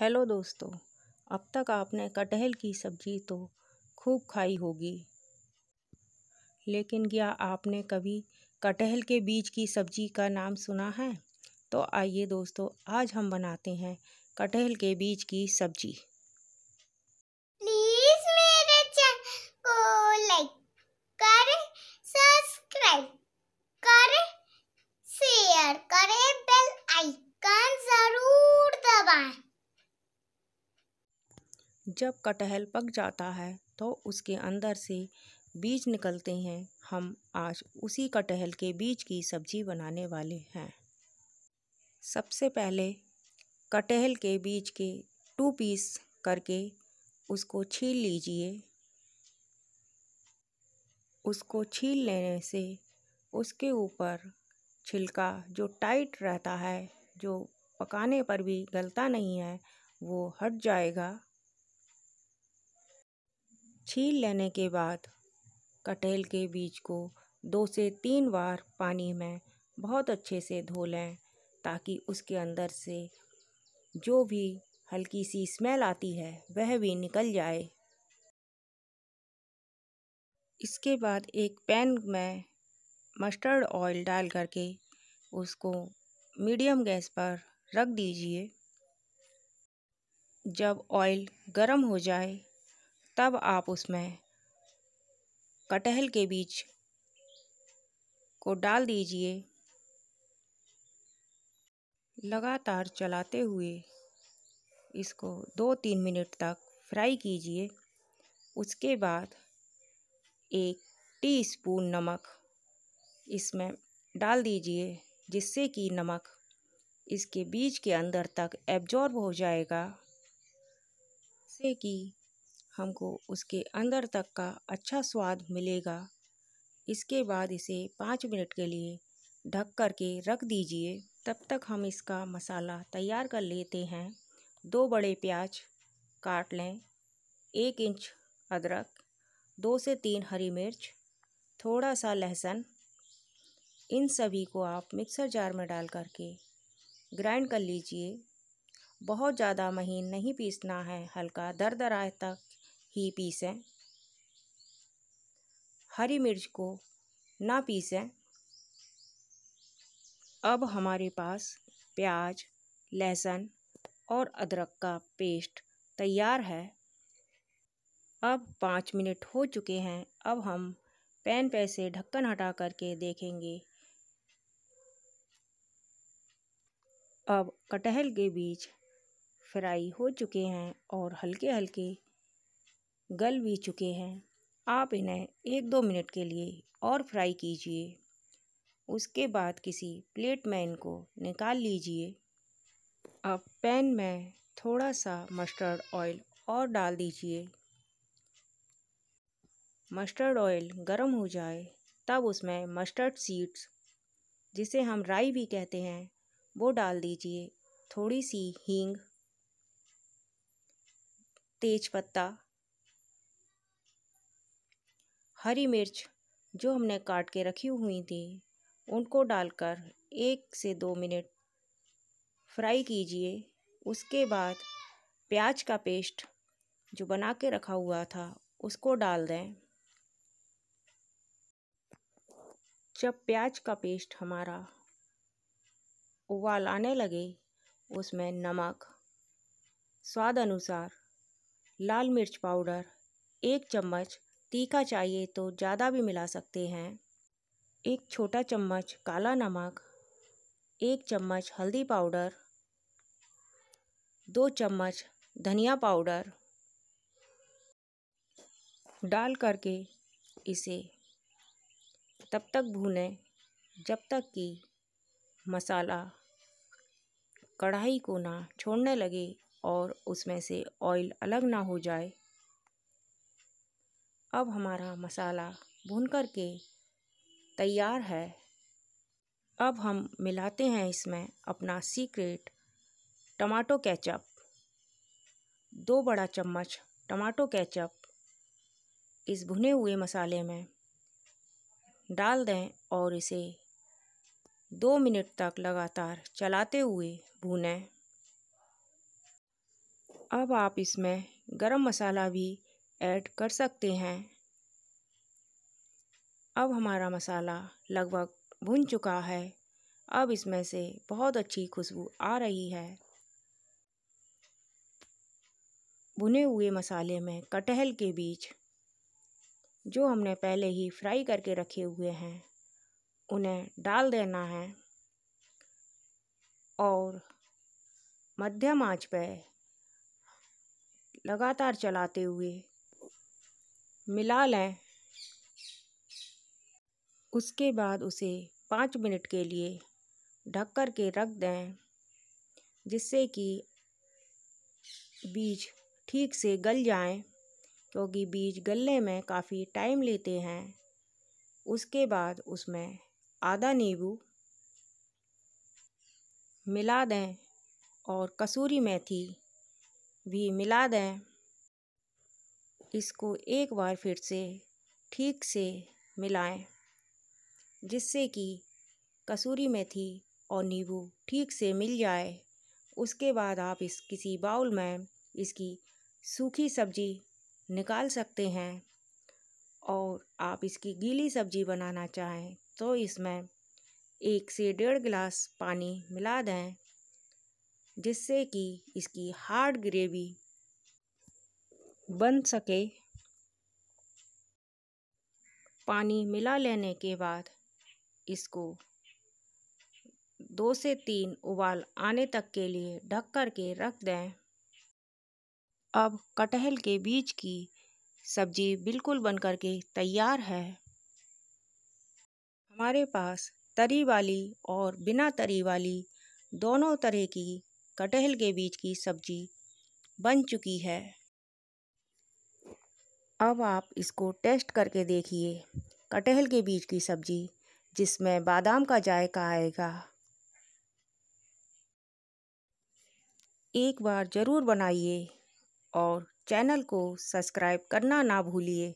hello दोस्तों अब तक आपने कटहल की सब्ज़ी तो खूब खाई होगी लेकिन क्या आपने कभी कटहल के बीज की सब्ज़ी का नाम सुना है तो आइए दोस्तों आज हम बनाते हैं कटहल के बीज की सब्ज़ी प्लीज़ मेरे चैनल को लाइक करें सब्सक्राइब करें शेयर करें बेल आइकन ज़रूर दबाएं जब कटहल पक जाता है तो उसके अंदर से बीज निकलते हैं हम आज उसी कटहल के बीज की सब्ज़ी बनाने वाले हैं सबसे पहले कटहल के बीज के टू पीस करके उसको छील लीजिए उसको छील लेने से उसके ऊपर छिलका जो टाइट रहता है जो पकाने पर भी गलता नहीं है वो हट जाएगा छील लेने के बाद कटहल के बीज को दो से तीन बार पानी में बहुत अच्छे से धो लें ताकि उसके अंदर से जो भी हल्की सी स्मेल आती है वह भी निकल जाए इसके बाद एक पैन में मस्टर्ड ऑयल डाल करके उसको मीडियम गैस पर रख दीजिए जब ऑयल गर्म हो जाए तब आप उसमें कटहल के बीज को डाल दीजिए लगातार चलाते हुए इसको दो तीन मिनट तक फ्राई कीजिए उसके बाद एक टीस्पून नमक इसमें डाल दीजिए जिससे कि नमक इसके बीज के अंदर तक एब्जॉर्ब हो जाएगा जिससे कि हमको उसके अंदर तक का अच्छा स्वाद मिलेगा इसके बाद इसे पाँच मिनट के लिए ढक कर के रख दीजिए तब तक हम इसका मसाला तैयार कर लेते हैं दो बड़े प्याज काट लें एक इंच अदरक दो से तीन हरी मिर्च थोड़ा सा लहसुन इन सभी को आप मिक्सर जार में डाल करके ग्राइंड कर लीजिए बहुत ज़्यादा महीन नहीं पीसना है हल्का दर दराए तक ही पीसें हरी मिर्च को ना पीसें अब हमारे पास प्याज लहसुन और अदरक का पेस्ट तैयार है अब पाँच मिनट हो चुके हैं अब हम पैन पे से ढक्कन हटा करके देखेंगे अब कटहल के बीज फ्राई हो चुके हैं और हल्के हल्के गल भी चुके हैं आप इन्हें एक दो मिनट के लिए और फ्राई कीजिए उसके बाद किसी प्लेट में इनको निकाल लीजिए अब पैन में थोड़ा सा मस्टर्ड ऑयल और डाल दीजिए मस्टर्ड ऑयल गर्म हो जाए तब उसमें मस्टर्ड सीड्स जिसे हम राई भी कहते हैं वो डाल दीजिए थोड़ी सी हींग तेज पत्ता हरी मिर्च जो हमने काट के रखी हुई थी उनको डालकर एक से दो मिनट फ्राई कीजिए उसके बाद प्याज का पेस्ट जो बना के रखा हुआ था उसको डाल दें जब प्याज का पेस्ट हमारा उबाल आने लगे उसमें नमक स्वाद अनुसार लाल मिर्च पाउडर एक चम्मच तीखा चाहिए तो ज़्यादा भी मिला सकते हैं एक छोटा चम्मच काला नमक एक चम्मच हल्दी पाउडर दो चम्मच धनिया पाउडर डाल करके इसे तब तक भूनें जब तक कि मसाला कढ़ाई को ना छोड़ने लगे और उसमें से ऑयल अलग ना हो जाए अब हमारा मसाला भून कर के तैयार है अब हम मिलाते हैं इसमें अपना सीक्रेट टमाटो केचप दो बड़ा चम्मच टमाटो केचप इस भुने हुए मसाले में डाल दें और इसे दो मिनट तक लगातार चलाते हुए भूनें अब आप इसमें गरम मसाला भी ऐड कर सकते हैं अब हमारा मसाला लगभग भुन चुका है अब इसमें से बहुत अच्छी खुशबू आ रही है भुने हुए मसाले में कटहल के बीज जो हमने पहले ही फ्राई करके रखे हुए हैं उन्हें डाल देना है और मध्यम आंच पर लगातार चलाते हुए मिला लें उसके बाद उसे पाँच मिनट के लिए ढक कर के रख दें जिससे कि बीज ठीक से गल जाएं क्योंकि बीज गलने में काफ़ी टाइम लेते हैं उसके बाद उसमें आधा नींबू मिला दें और कसूरी मेथी भी मिला दें इसको एक बार फिर से ठीक से मिलाएं जिससे कि कसूरी मेथी और नींबू ठीक से मिल जाए उसके बाद आप इस किसी बाउल में इसकी सूखी सब्जी निकाल सकते हैं और आप इसकी गीली सब्जी बनाना चाहें तो इसमें एक से डेढ़ गिलास पानी मिला दें जिससे कि इसकी हार्ड ग्रेवी बन सके पानी मिला लेने के बाद इसको दो से तीन उबाल आने तक के लिए ढक कर के रख दें अब कटहल के बीज की सब्जी बिल्कुल बन कर के तैयार है हमारे पास तरी वाली और बिना तरी वाली दोनों तरह की कटहल के बीज की सब्जी बन चुकी है अब आप इसको टेस्ट करके देखिए कटहल के बीज की सब्ज़ी जिसमें बादाम का जायका आएगा एक बार ज़रूर बनाइए और चैनल को सब्सक्राइब करना ना भूलिए